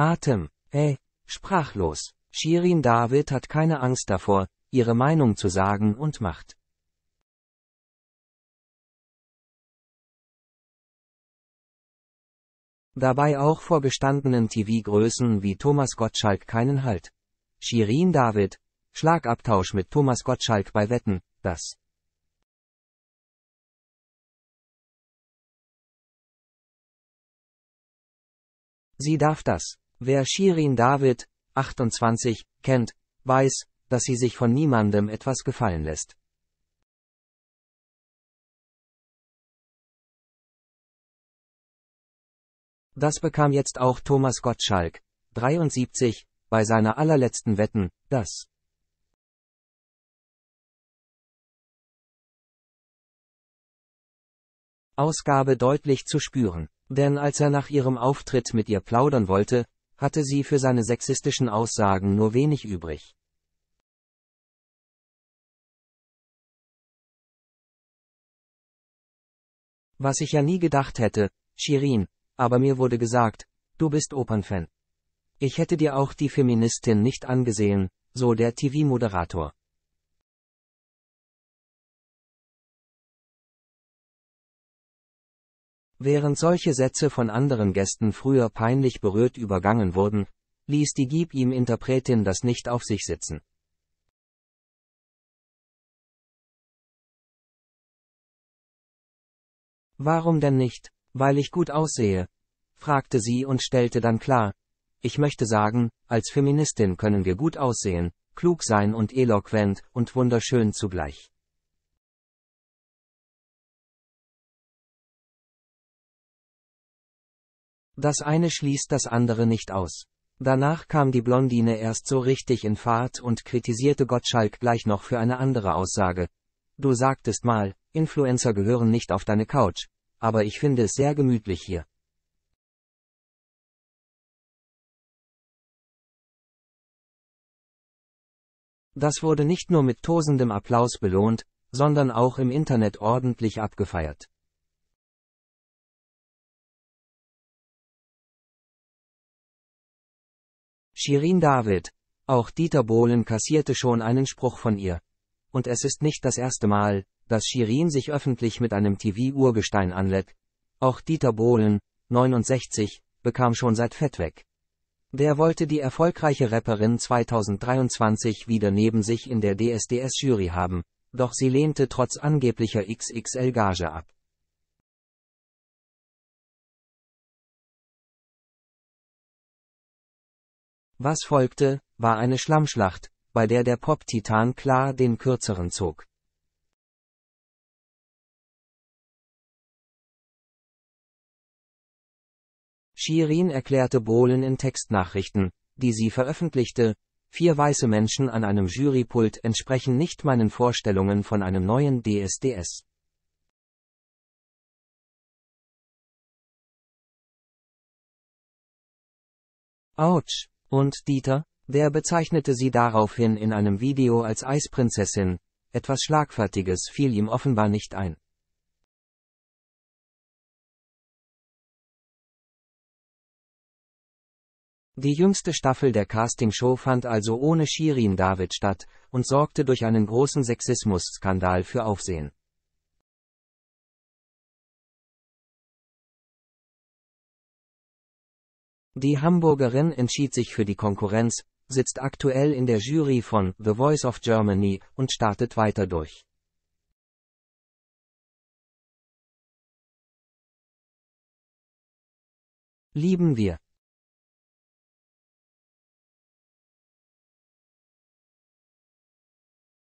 Atem, äh, sprachlos. Shirin David hat keine Angst davor, ihre Meinung zu sagen und macht. Dabei auch vor gestandenen TV-Größen wie Thomas Gottschalk keinen Halt. Shirin David, Schlagabtausch mit Thomas Gottschalk bei Wetten, das. Sie darf das. Wer Shirin David, 28, kennt, weiß, dass sie sich von niemandem etwas gefallen lässt. Das bekam jetzt auch Thomas Gottschalk, 73, bei seiner allerletzten Wetten, das Ausgabe deutlich zu spüren. Denn als er nach ihrem Auftritt mit ihr plaudern wollte, hatte sie für seine sexistischen Aussagen nur wenig übrig. Was ich ja nie gedacht hätte, Shirin, aber mir wurde gesagt, du bist Opernfan. Ich hätte dir auch die Feministin nicht angesehen, so der TV-Moderator. Während solche Sätze von anderen Gästen früher peinlich berührt übergangen wurden, ließ die Gib ihm Interpretin das nicht auf sich sitzen. Warum denn nicht? Weil ich gut aussehe? fragte sie und stellte dann klar. Ich möchte sagen, als Feministin können wir gut aussehen, klug sein und eloquent und wunderschön zugleich. Das eine schließt das andere nicht aus. Danach kam die Blondine erst so richtig in Fahrt und kritisierte Gottschalk gleich noch für eine andere Aussage. Du sagtest mal, Influencer gehören nicht auf deine Couch, aber ich finde es sehr gemütlich hier. Das wurde nicht nur mit tosendem Applaus belohnt, sondern auch im Internet ordentlich abgefeiert. Shirin David. Auch Dieter Bohlen kassierte schon einen Spruch von ihr. Und es ist nicht das erste Mal, dass Shirin sich öffentlich mit einem TV-Urgestein anleckt. Auch Dieter Bohlen, 69, bekam schon seit Fett weg. Der wollte die erfolgreiche Rapperin 2023 wieder neben sich in der DSDS-Jury haben, doch sie lehnte trotz angeblicher XXL-Gage ab. Was folgte, war eine Schlammschlacht, bei der der Pop-Titan klar den Kürzeren zog. Shirin erklärte Bohlen in Textnachrichten, die sie veröffentlichte, vier weiße Menschen an einem Jurypult entsprechen nicht meinen Vorstellungen von einem neuen DSDS. Autsch! Und Dieter, der bezeichnete sie daraufhin in einem Video als Eisprinzessin, etwas Schlagfertiges fiel ihm offenbar nicht ein. Die jüngste Staffel der Castingshow fand also ohne Shirin David statt und sorgte durch einen großen Sexismus-Skandal für Aufsehen. Die Hamburgerin entschied sich für die Konkurrenz, sitzt aktuell in der Jury von The Voice of Germany und startet weiter durch. Lieben wir.